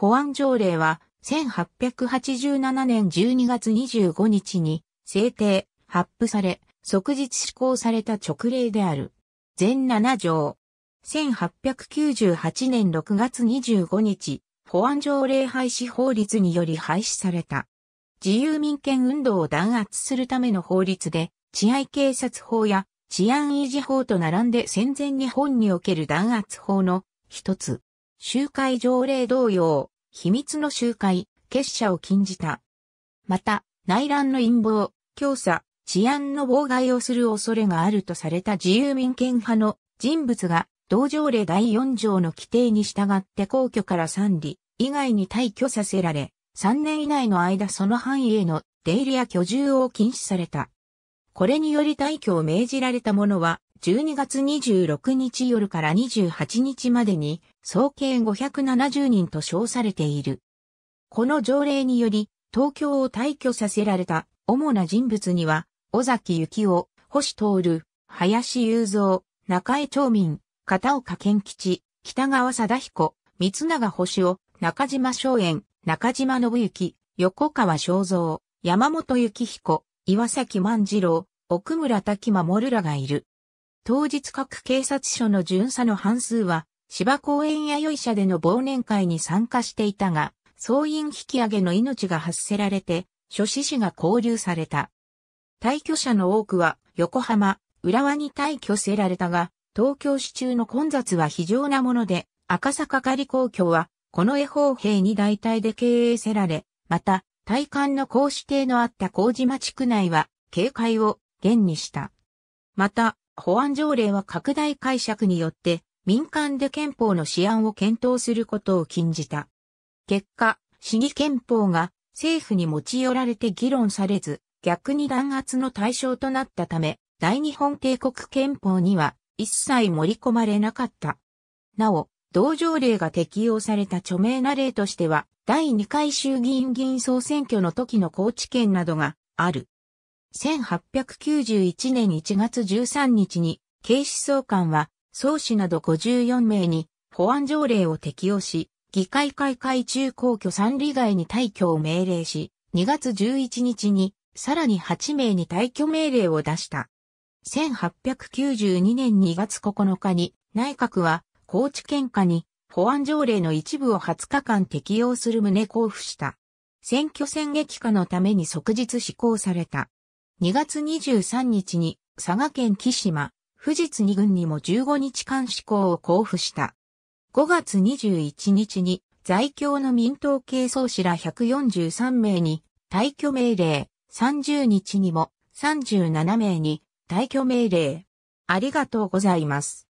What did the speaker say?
保安条例は、1887年12月25日に制定、発布され、即日施行された直令である。全7条。1898年6月25日、保安条例廃止法律により廃止された。自由民権運動を弾圧するための法律で、治安警察法や治安維持法と並んで戦前日本における弾圧法の一つ。集会条例同様、秘密の集会、結社を禁じた。また、内乱の陰謀、強さ、治安の妨害をする恐れがあるとされた自由民権派の人物が、同条例第4条の規定に従って皇居から参理以外に退去させられ、3年以内の間その範囲への出入りや居住を禁止された。これにより退去を命じられた者は、12月26日夜から28日までに、総計570人と称されている。この条例により、東京を退去させられた主な人物には、尾崎幸夫、星徹、林雄三、中江町民、片岡健吉、北川貞彦、三永星夫、中島松園、中島信之、横川正三、山本幸彦、岩崎万次郎、奥村滝守らがいる。当日各警察署の巡査の半数は、芝公園や弥い社での忘年会に参加していたが、総員引き上げの命が発せられて、諸子士が拘留された。退去者の多くは、横浜、浦和に退去せられたが、東京市中の混雑は非常なもので、赤坂仮公共は、この恵方兵に代替で経営せられ、また、体幹の公私邸のあった麹町区内は、警戒を、厳にした。また、保安条例は拡大解釈によって民間で憲法の試案を検討することを禁じた。結果、市議憲法が政府に持ち寄られて議論されず、逆に弾圧の対象となったため、大日本帝国憲法には一切盛り込まれなかった。なお、同条例が適用された著名な例としては、第2回衆議院議員総選挙の時の高知県などがある。1891年1月13日に、警視総監は、総司など54名に、保安条例を適用し、議会開会中皇居三里外に退去を命令し、2月11日に、さらに8名に退去命令を出した。1892年2月9日に、内閣は、高知県下に、保安条例の一部を20日間適用する旨交付した。選挙戦撃下のために即日施行された。2月23日に佐賀県木島、富士津二軍にも15日間施行を交付した。5月21日に在京の民党系総司ら143名に退去命令、30日にも37名に退去命令。ありがとうございます。